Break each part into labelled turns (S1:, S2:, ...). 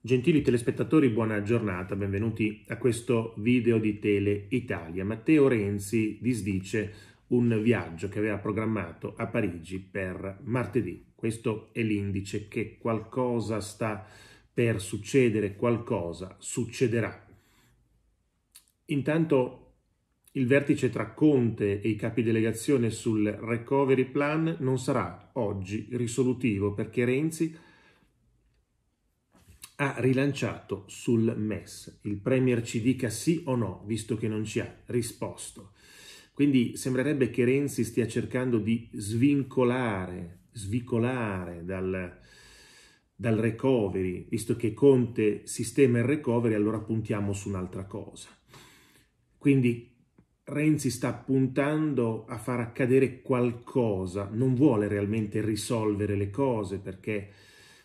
S1: Gentili telespettatori, buona giornata, benvenuti a questo video di Tele Italia. Matteo Renzi disdice un viaggio che aveva programmato a Parigi per martedì. Questo è l'indice che qualcosa sta per succedere, qualcosa succederà. Intanto il vertice tra Conte e i capi delegazione sul recovery plan non sarà oggi risolutivo perché Renzi ha ha rilanciato sul MES. Il Premier ci dica sì o no, visto che non ci ha risposto. Quindi sembrerebbe che Renzi stia cercando di svincolare, svicolare dal, dal recovery, visto che Conte sistema il recovery, allora puntiamo su un'altra cosa. Quindi Renzi sta puntando a far accadere qualcosa, non vuole realmente risolvere le cose perché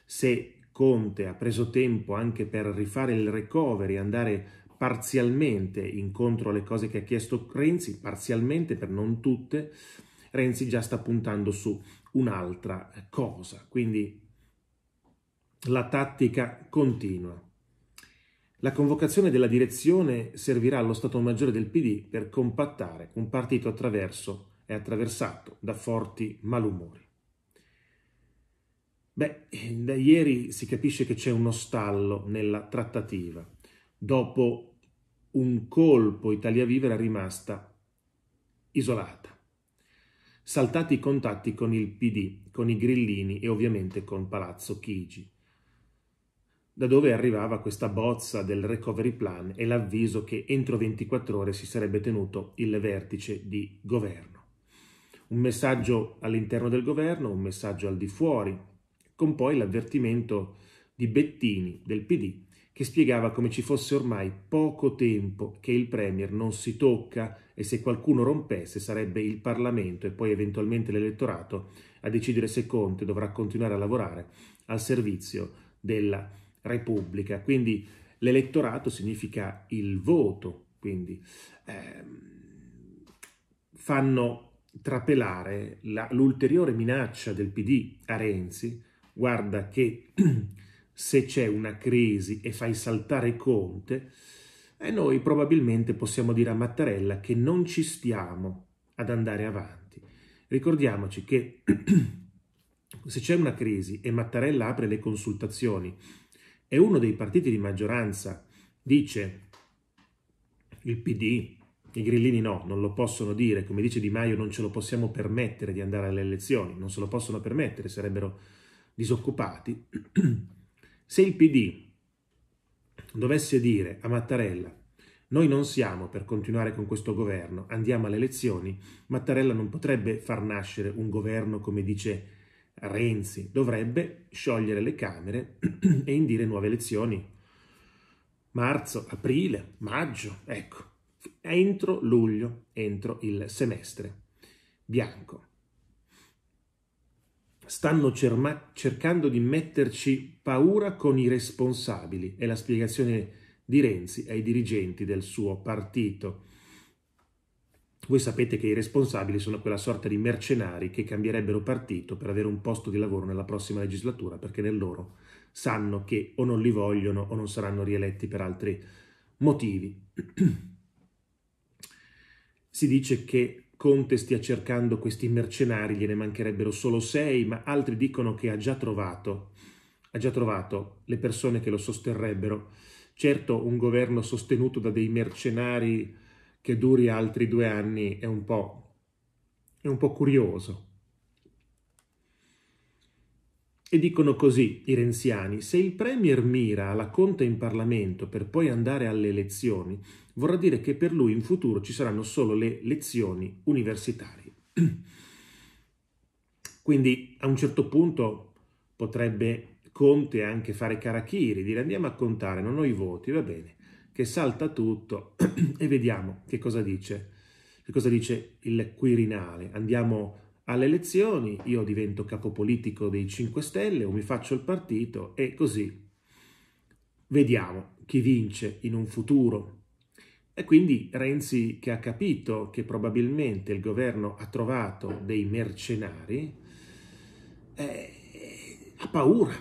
S1: se Conte ha preso tempo anche per rifare il recovery, andare parzialmente incontro alle cose che ha chiesto Renzi, parzialmente per non tutte, Renzi già sta puntando su un'altra cosa, quindi la tattica continua. La convocazione della direzione servirà allo Stato Maggiore del PD per compattare un partito attraverso e attraversato da forti malumori. Beh, da eh, ieri si capisce che c'è uno stallo nella trattativa. Dopo un colpo Italia Viva era rimasta isolata. Saltati i contatti con il PD, con i grillini e ovviamente con Palazzo Chigi, da dove arrivava questa bozza del recovery plan e l'avviso che entro 24 ore si sarebbe tenuto il vertice di governo. Un messaggio all'interno del governo, un messaggio al di fuori, con poi l'avvertimento di Bettini del PD che spiegava come ci fosse ormai poco tempo che il Premier non si tocca e se qualcuno rompesse sarebbe il Parlamento e poi eventualmente l'elettorato a decidere se Conte dovrà continuare a lavorare al servizio della Repubblica. Quindi l'elettorato significa il voto, quindi ehm, fanno trapelare l'ulteriore minaccia del PD a Renzi guarda che se c'è una crisi e fai saltare Conte, eh, noi probabilmente possiamo dire a Mattarella che non ci stiamo ad andare avanti. Ricordiamoci che se c'è una crisi e Mattarella apre le consultazioni e uno dei partiti di maggioranza dice il PD, i grillini no, non lo possono dire, come dice Di Maio non ce lo possiamo permettere di andare alle elezioni, non se lo possono permettere, sarebbero disoccupati, se il PD dovesse dire a Mattarella noi non siamo per continuare con questo governo, andiamo alle elezioni, Mattarella non potrebbe far nascere un governo come dice Renzi, dovrebbe sciogliere le Camere e indire nuove elezioni. Marzo, aprile, maggio, ecco, entro luglio, entro il semestre bianco stanno cerma- cercando di metterci paura con i responsabili, è la spiegazione di Renzi ai dirigenti del suo partito. Voi sapete che i responsabili sono quella sorta di mercenari che cambierebbero partito per avere un posto di lavoro nella prossima legislatura perché nel loro sanno che o non li vogliono o non saranno rieletti per altri motivi. si dice che Conte stia cercando questi mercenari, gliene mancherebbero solo sei, ma altri dicono che ha già trovato, ha già trovato le persone che lo sosterrebbero. Certo, un governo sostenuto da dei mercenari che duri altri due anni è un po', è un po curioso. E dicono così i renziani, se il Premier mira alla conta in Parlamento per poi andare alle elezioni, vorrà dire che per lui in futuro ci saranno solo le lezioni universitarie. Quindi a un certo punto potrebbe Conte anche fare Carachiri, dire andiamo a contare, non ho i voti, va bene, che salta tutto e vediamo che cosa dice, che cosa dice il Quirinale. Andiamo alle elezioni, io divento capo politico dei 5 Stelle o mi faccio il partito e così vediamo chi vince in un futuro. E quindi Renzi che ha capito che probabilmente il governo ha trovato dei mercenari, eh, ha paura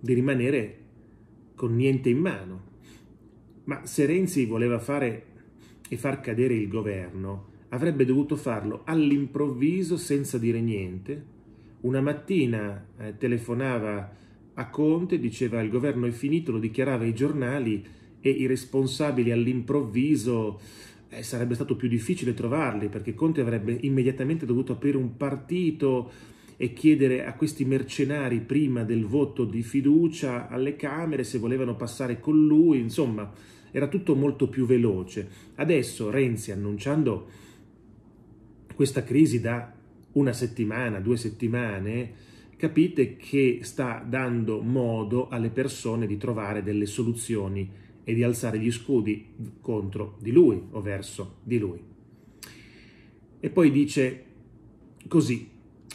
S1: di rimanere con niente in mano. Ma se Renzi voleva fare e far cadere il governo, avrebbe dovuto farlo all'improvviso senza dire niente. Una mattina eh, telefonava a Conte, diceva il governo è finito, lo dichiarava ai giornali e i responsabili all'improvviso eh, sarebbe stato più difficile trovarli perché Conte avrebbe immediatamente dovuto aprire un partito e chiedere a questi mercenari prima del voto di fiducia alle Camere se volevano passare con lui, insomma era tutto molto più veloce. Adesso Renzi annunciando questa crisi da una settimana, due settimane, capite che sta dando modo alle persone di trovare delle soluzioni e di alzare gli scudi contro di lui o verso di lui. E poi dice così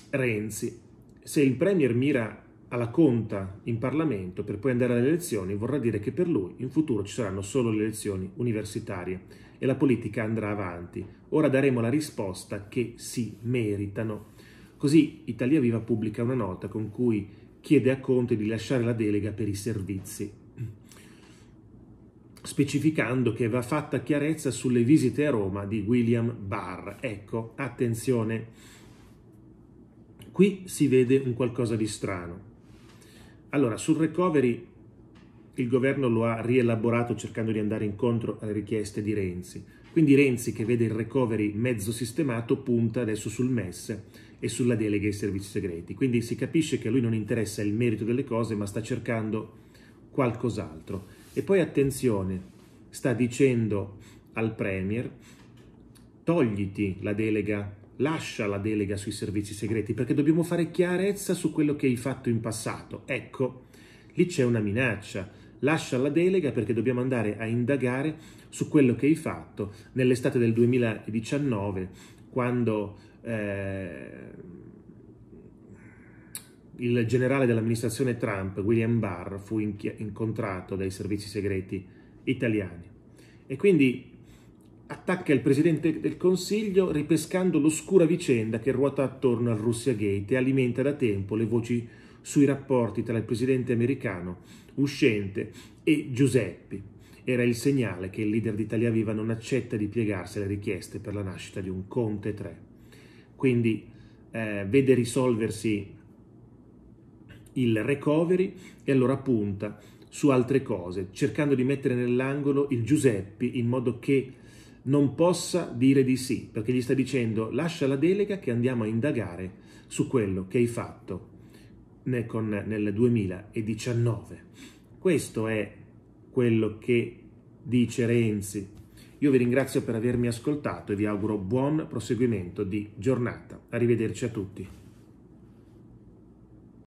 S1: Renzi, se il Premier mira alla conta in Parlamento per poi andare alle elezioni vorrà dire che per lui in futuro ci saranno solo le elezioni universitarie e la politica andrà avanti. Ora daremo la risposta che si meritano. Così Italia Viva pubblica una nota con cui chiede a Conte di lasciare la delega per i servizi, specificando che va fatta chiarezza sulle visite a Roma di William Barr. Ecco, attenzione, qui si vede un qualcosa di strano. Allora, sul recovery il governo lo ha rielaborato cercando di andare incontro alle richieste di Renzi. Quindi Renzi, che vede il recovery mezzo sistemato, punta adesso sul MES e sulla delega ai servizi segreti. Quindi si capisce che a lui non interessa il merito delle cose, ma sta cercando qualcos'altro. E poi attenzione, sta dicendo al Premier, togliti la delega, lascia la delega sui servizi segreti, perché dobbiamo fare chiarezza su quello che hai fatto in passato. Ecco, lì c'è una minaccia lascia la delega perché dobbiamo andare a indagare su quello che hai fatto nell'estate del 2019 quando eh, il generale dell'amministrazione Trump, William Barr, fu incontrato dai servizi segreti italiani e quindi attacca il Presidente del Consiglio ripescando l'oscura vicenda che ruota attorno al Russia Gate e alimenta da tempo le voci sui rapporti tra il presidente americano uscente e Giuseppe. Era il segnale che il leader d'Italia Viva non accetta di piegarsi alle richieste per la nascita di un Conte 3. Quindi eh, vede risolversi il recovery e allora punta su altre cose, cercando di mettere nell'angolo il Giuseppe in modo che non possa dire di sì, perché gli sta dicendo lascia la delega che andiamo a indagare su quello che hai fatto nel, con, nel 2019. Questo è quello che dice Renzi. Io vi ringrazio per avermi ascoltato e vi auguro buon proseguimento di giornata. Arrivederci a tutti.